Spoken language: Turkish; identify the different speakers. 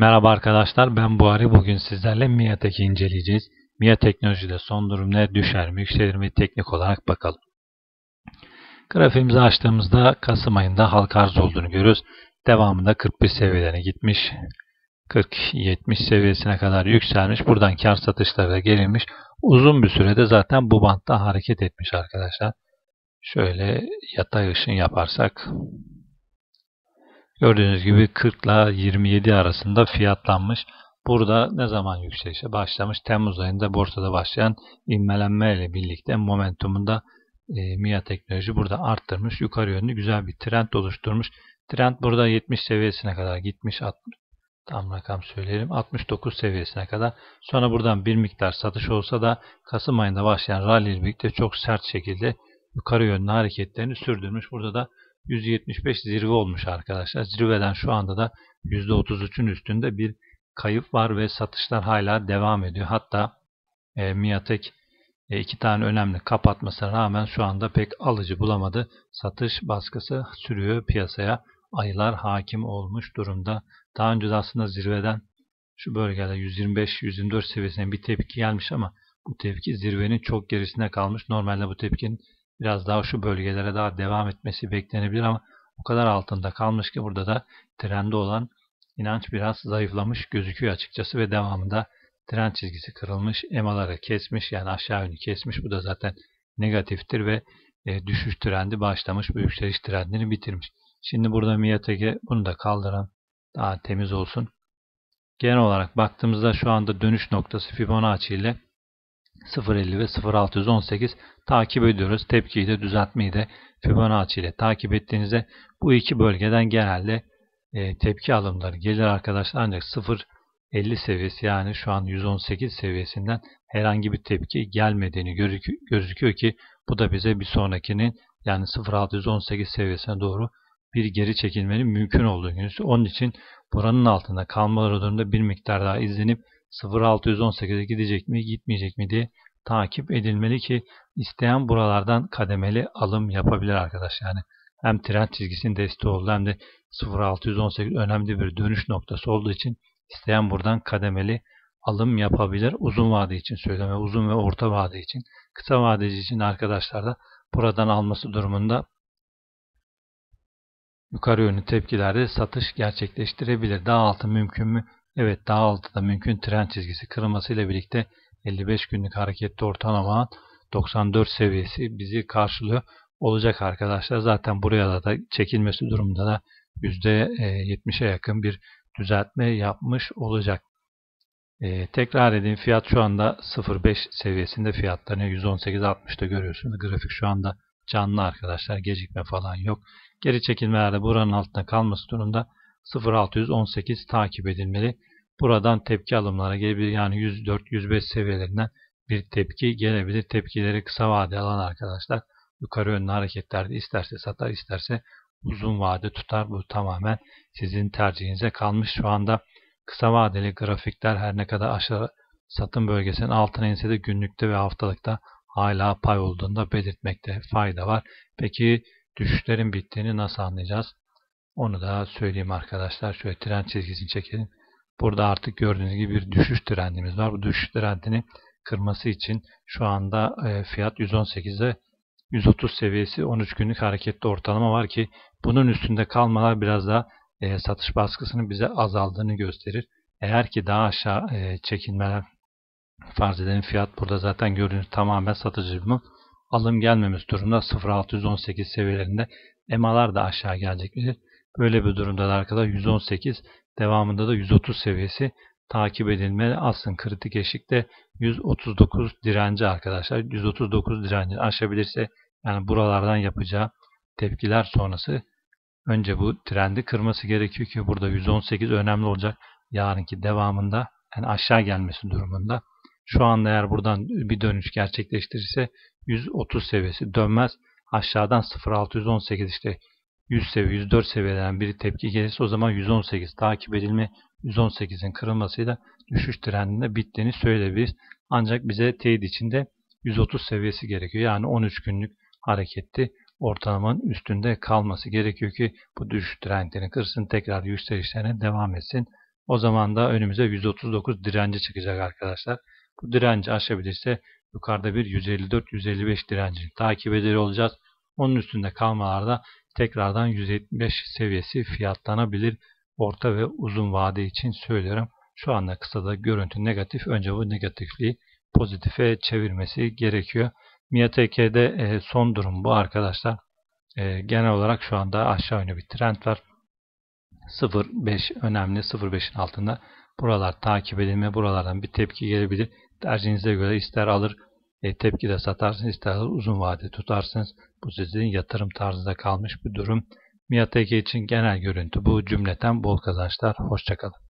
Speaker 1: Merhaba arkadaşlar ben Buhari. Bugün sizlerle MIATEK'i inceleyeceğiz. MIA teknolojide son durum ne düşer mi yükselir mi teknik olarak bakalım. Grafiğimizi açtığımızda Kasım ayında halka arz olduğunu görüyoruz. Devamında 41 seviyelerine gitmiş. 40-70 seviyesine kadar yükselmiş. Buradan kar satışları da gelinmiş. Uzun bir sürede zaten bu bantta hareket etmiş arkadaşlar. Şöyle yatay ışın yaparsak Gördüğünüz gibi 40 ile 27 arasında fiyatlanmış. Burada ne zaman yükselişe başlamış? Temmuz ayında borsada başlayan inmelenme ile birlikte momentumunda e, MIA teknoloji burada arttırmış. Yukarı yönlü güzel bir trend oluşturmuş. Trend burada 70 seviyesine kadar gitmiş. 60, tam rakam söyleyelim. 69 seviyesine kadar. Sonra buradan bir miktar satış olsa da Kasım ayında başlayan rally ile birlikte çok sert şekilde yukarı yönlü hareketlerini sürdürmüş. Burada da 175 zirve olmuş arkadaşlar. Zirveden şu anda da %33'ün üstünde bir kayıp var ve satışlar hala devam ediyor. Hatta e, Miatek e, iki tane önemli kapatmasına rağmen şu anda pek alıcı bulamadı. Satış baskısı sürüyor piyasaya. Ayılar hakim olmuş durumda. Daha önce de aslında zirveden şu bölgede 125-124 seviyesine bir tepki gelmiş ama bu tepki zirvenin çok gerisine kalmış. Normalde bu tepkinin biraz daha şu bölgelere daha devam etmesi beklenebilir ama o kadar altında kalmış ki burada da trende olan inanç biraz zayıflamış gözüküyor açıkçası ve devamında trend çizgisi kırılmış, emaları kesmiş yani aşağı yönü kesmiş. Bu da zaten negatiftir ve e, düşüş trendi başlamış, bu yükseliş trendini bitirmiş. Şimdi burada Miyateke bunu da kaldıran daha temiz olsun. Genel olarak baktığımızda şu anda dönüş noktası Fibonacci ile 0.50 ve 0.618 takip ediyoruz. Tepkiyi de düzeltmeyi de Fibonacci ile takip ettiğinizde bu iki bölgeden genelde e, tepki alımları gelir arkadaşlar. Ancak 0.50 seviyesi yani şu an 118 seviyesinden herhangi bir tepki gelmediğini gözük gözüküyor ki bu da bize bir sonrakinin yani 0.618 seviyesine doğru bir geri çekilmenin mümkün olduğunu gösteriyor. Onun için buranın altında kalmaları durumunda bir miktar daha izlenip 0618'e gidecek mi gitmeyecek mi diye takip edilmeli ki isteyen buralardan kademeli alım yapabilir arkadaş. Yani hem trend çizgisinin desteği oldu hem de 0618 önemli bir dönüş noktası olduğu için isteyen buradan kademeli alım yapabilir. Uzun vade için söyleme, uzun ve orta vade için. Kısa vadeci için arkadaşlar da buradan alması durumunda yukarı yönlü tepkilerde satış gerçekleştirebilir. Daha altı mümkün mü Evet daha altıda mümkün tren çizgisi kırılmasıyla birlikte 55 günlük hareketli ortalamanın 94 seviyesi bizi karşılıyor olacak arkadaşlar. Zaten buraya da, da çekilmesi durumunda da %70'e e, yakın bir düzeltme yapmış olacak. Ee, tekrar edeyim fiyat şu anda 0.5 seviyesinde fiyatlarını 118.60'da görüyorsunuz. Grafik şu anda canlı arkadaşlar gecikme falan yok. Geri çekilmelerde buranın altında kalması durumunda. 0618 takip edilmeli. Buradan tepki alımlara gelebilir. Yani 104-105 seviyelerinden bir tepki gelebilir. Tepkileri kısa vade alan arkadaşlar yukarı yönlü hareketlerde isterse satar isterse uzun vade tutar. Bu tamamen sizin tercihinize kalmış. Şu anda kısa vadeli grafikler her ne kadar aşağı satın bölgesinin altına inse de günlükte ve haftalıkta hala pay olduğunda belirtmekte fayda var. Peki düşüşlerin bittiğini nasıl anlayacağız? Onu da söyleyeyim arkadaşlar. Şöyle tren çizgisini çekelim. Burada artık gördüğünüz gibi bir düşüş trendimiz var. Bu düşüş trendini kırması için şu anda e, fiyat 118'e 130 seviyesi 13 günlük hareketli ortalama var ki bunun üstünde kalmalar biraz daha e, satış baskısının bize azaldığını gösterir. Eğer ki daha aşağı e, çekilmeler farz edelim fiyat burada zaten gördüğünüz tamamen satıcı mı? Alım gelmemiş durumda 0.618 seviyelerinde EMA'lar da aşağı gelecek gelecektir. Böyle bir durumda da arkadaşlar 118 devamında da 130 seviyesi takip edilmeli aslında kritik eşik de 139 direnci arkadaşlar 139 direnci aşabilirse yani buralardan yapacağı tepkiler sonrası önce bu trendi kırması gerekiyor ki burada 118 önemli olacak yarınki devamında yani aşağı gelmesi durumunda şu anda eğer buradan bir dönüş gerçekleştirirse 130 seviyesi dönmez aşağıdan 0618 işte 100 seviye, 104 seviyeden bir tepki gelirse o zaman 118 takip edilme 118'in kırılmasıyla düşüş trendinde bittiğini söyleyebiliriz. Ancak bize teyit içinde 130 seviyesi gerekiyor. Yani 13 günlük hareketli ortalamanın üstünde kalması gerekiyor ki bu düşüş trendini kırsın tekrar yükselişlerine devam etsin. O zaman da önümüze 139 direnci çıkacak arkadaşlar. Bu direnci aşabilirse yukarıda bir 154-155 direncini takip eder olacağız. Onun üstünde kalmalarda tekrardan 175 seviyesi fiyatlanabilir orta ve uzun vade için söylüyorum. Şu anda kısa da görüntü negatif. Önce bu negatifliği pozitife çevirmesi gerekiyor. MIATK'de e, son durum bu arkadaşlar. E, genel olarak şu anda aşağı yönlü bir trend var. 0.5 önemli. 0.5'in altında buralar takip edilme. Buralardan bir tepki gelebilir. Tercihinize göre ister alır e, tepkide satarsınız, isterseniz uzun vade tutarsınız. Bu sizin yatırım tarzında kalmış bir durum. Miyateki için genel görüntü bu cümleten bol kazançlar. Hoşçakalın.